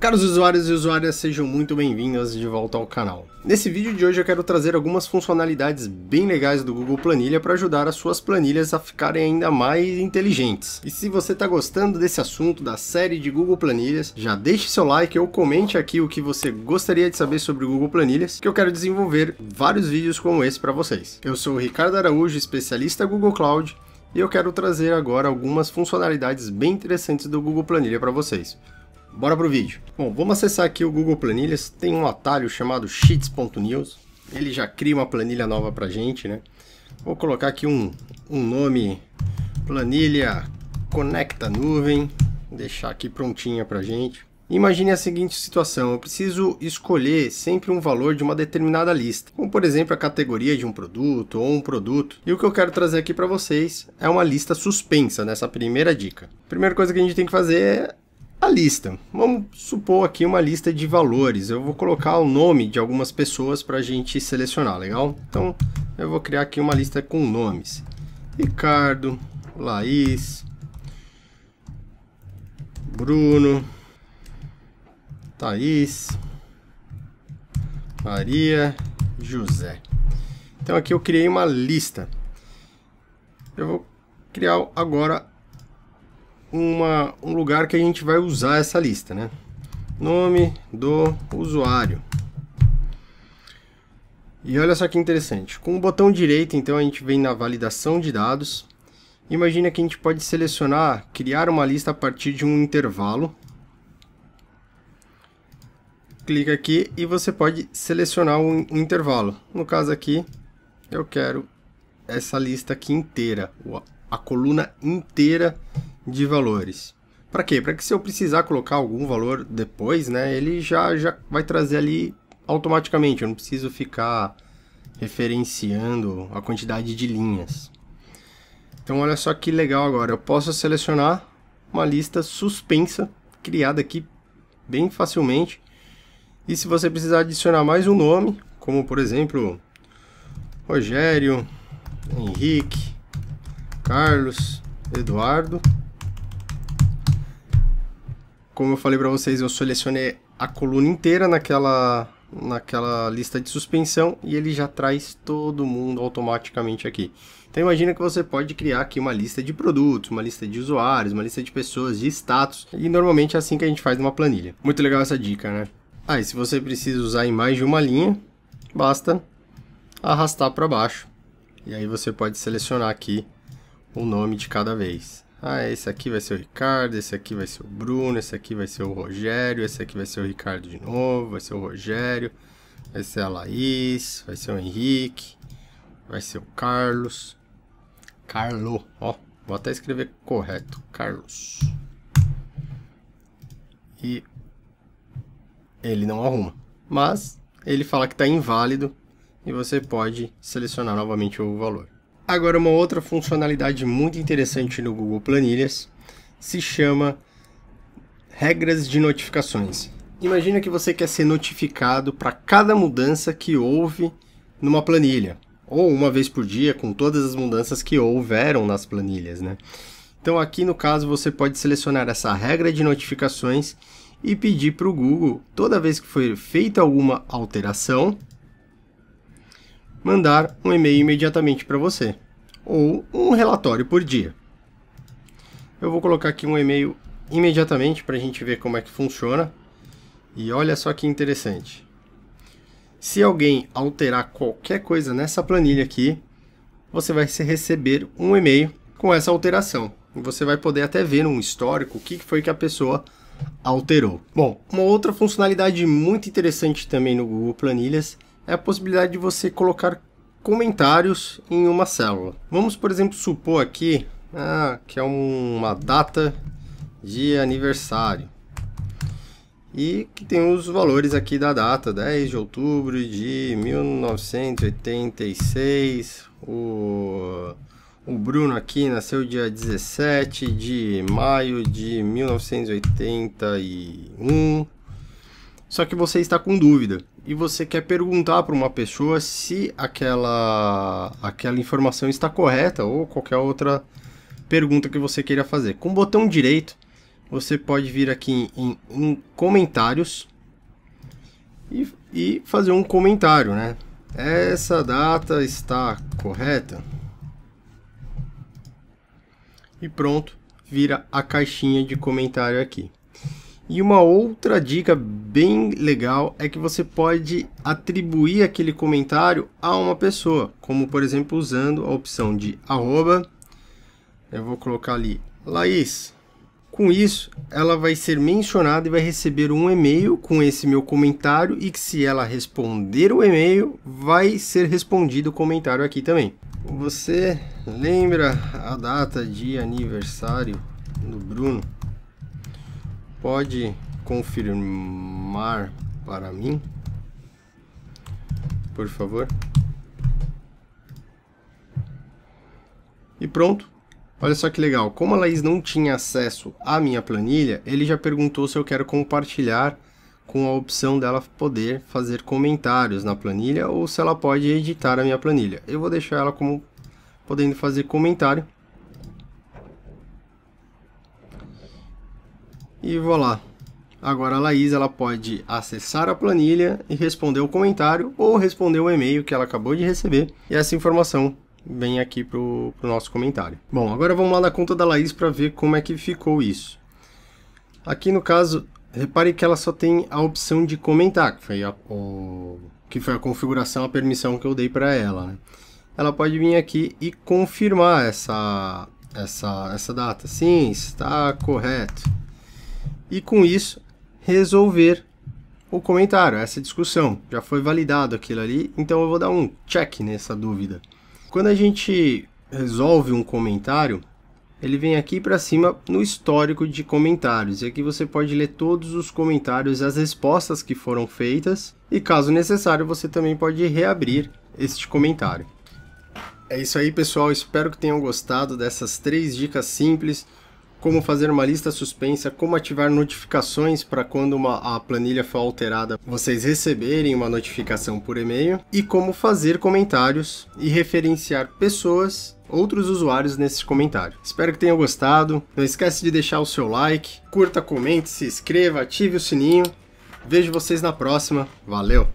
Caros usuários e usuárias, sejam muito bem-vindos de volta ao canal. Nesse vídeo de hoje eu quero trazer algumas funcionalidades bem legais do Google Planilha para ajudar as suas planilhas a ficarem ainda mais inteligentes. E se você está gostando desse assunto da série de Google Planilhas, já deixe seu like ou comente aqui o que você gostaria de saber sobre o Google Planilhas, que eu quero desenvolver vários vídeos como esse para vocês. Eu sou o Ricardo Araújo, especialista Google Cloud, e eu quero trazer agora algumas funcionalidades bem interessantes do Google Planilha para vocês. Bora pro vídeo. Bom, vamos acessar aqui o Google Planilhas. Tem um atalho chamado sheets.news. Ele já cria uma planilha nova pra gente, né? Vou colocar aqui um, um nome planilha conecta nuvem. deixar aqui prontinha pra gente. Imagine a seguinte situação, eu preciso escolher sempre um valor de uma determinada lista, como por exemplo a categoria de um produto ou um produto, e o que eu quero trazer aqui para vocês é uma lista suspensa nessa primeira dica. A primeira coisa que a gente tem que fazer é a lista. Vamos supor aqui uma lista de valores. Eu vou colocar o nome de algumas pessoas para a gente selecionar, legal? Então, eu vou criar aqui uma lista com nomes. Ricardo, Laís, Bruno, Thaís, Maria, José. Então aqui eu criei uma lista. Eu vou criar agora uma, um lugar que a gente vai usar essa lista, né? Nome do usuário. E olha só que interessante. Com o botão direito, então, a gente vem na validação de dados. Imagina que a gente pode selecionar, criar uma lista a partir de um intervalo. Clica aqui e você pode selecionar um intervalo. No caso aqui, eu quero essa lista aqui inteira, a coluna inteira de valores. Para quê? Para que se eu precisar colocar algum valor depois, né, ele já, já vai trazer ali automaticamente, eu não preciso ficar referenciando a quantidade de linhas. Então olha só que legal agora, eu posso selecionar uma lista suspensa, criada aqui bem facilmente. E se você precisar adicionar mais um nome, como por exemplo, Rogério, Henrique, Carlos, Eduardo, como eu falei para vocês, eu selecionei a coluna inteira naquela, naquela lista de suspensão e ele já traz todo mundo automaticamente aqui. Então imagina que você pode criar aqui uma lista de produtos, uma lista de usuários, uma lista de pessoas, de status, e normalmente é assim que a gente faz numa planilha. Muito legal essa dica, né? Aí, ah, se você precisa usar em mais de uma linha, basta arrastar para baixo. E aí você pode selecionar aqui o nome de cada vez. Ah, esse aqui vai ser o Ricardo, esse aqui vai ser o Bruno, esse aqui vai ser o Rogério, esse aqui vai ser o Ricardo de novo, vai ser o Rogério, vai ser a Laís, vai ser o Henrique, vai ser o Carlos. Carlo, ó, vou até escrever correto, Carlos. E ele não arruma, mas ele fala que está inválido e você pode selecionar novamente o valor. Agora, uma outra funcionalidade muito interessante no Google Planilhas se chama regras de notificações. Imagina que você quer ser notificado para cada mudança que houve numa planilha, ou uma vez por dia com todas as mudanças que houveram nas planilhas, né? Então aqui no caso você pode selecionar essa regra de notificações e pedir para o Google toda vez que for feita alguma alteração mandar um e-mail imediatamente para você, ou um relatório por dia. Eu vou colocar aqui um e-mail imediatamente para a gente ver como é que funciona. E olha só que interessante. Se alguém alterar qualquer coisa nessa planilha aqui, você vai receber um e-mail com essa alteração. Você vai poder até ver um histórico o que foi que a pessoa alterou. Bom, uma outra funcionalidade muito interessante também no Google Planilhas é a possibilidade de você colocar comentários em uma célula. Vamos, por exemplo, supor aqui ah, que é um, uma data de aniversário e que tem os valores aqui da data, 10 de outubro de 1986, o, o Bruno aqui nasceu dia 17 de maio de 1981, só que você está com dúvida e você quer perguntar para uma pessoa se aquela, aquela informação está correta ou qualquer outra pergunta que você queira fazer. Com o botão direito, você pode vir aqui em, em comentários e, e, fazer um comentário, né? Essa data está correta? E pronto, vira a caixinha de comentário aqui. E uma outra dica bem legal é que você pode atribuir aquele comentário a uma pessoa, como por exemplo usando a opção de arroba. Eu vou colocar ali Laís. Com isso, ela vai ser mencionada e vai receber um e-mail com esse meu comentário e que se ela responder o e-mail, vai ser respondido o comentário aqui também. Você lembra a data de aniversário do Bruno? pode confirmar para mim, por favor? E pronto. Olha só que legal. Como a Laís não tinha acesso à minha planilha, ele já perguntou se eu quero compartilhar com a opção dela poder fazer comentários na planilha ou se ela pode editar a minha planilha. Eu vou deixar ela como podendo fazer comentário e vou lá. Agora a Laís ela pode acessar a planilha e responder o comentário ou responder o e-mail que ela acabou de receber e essa informação vem aqui para o nosso comentário. Bom, agora vamos lá na conta da Laís para ver como é que ficou isso. Aqui no caso, repare que ela só tem a opção de comentar, que foi a, o, que foi a configuração, a permissão que eu dei para ela. Né? Ela pode vir aqui e confirmar essa, essa, essa data. Sim, está correto e com isso resolver o comentário, essa discussão. Já foi validado aquilo ali, então eu vou dar um check nessa dúvida. Quando a gente resolve um comentário, ele vem aqui para cima no histórico de comentários. E aqui você pode ler todos os comentários, as respostas que foram feitas. E caso necessário, você também pode reabrir este comentário. É isso aí, pessoal. Espero que tenham gostado dessas três dicas simples como fazer uma lista suspensa, como ativar notificações para quando uma, a planilha for alterada vocês receberem uma notificação por e-mail, e como fazer comentários e referenciar pessoas outros usuários nesses comentários. Espero que tenham gostado. Não esquece de deixar o seu like, curta, comente, se inscreva, ative o sininho. Vejo vocês na próxima. Valeu!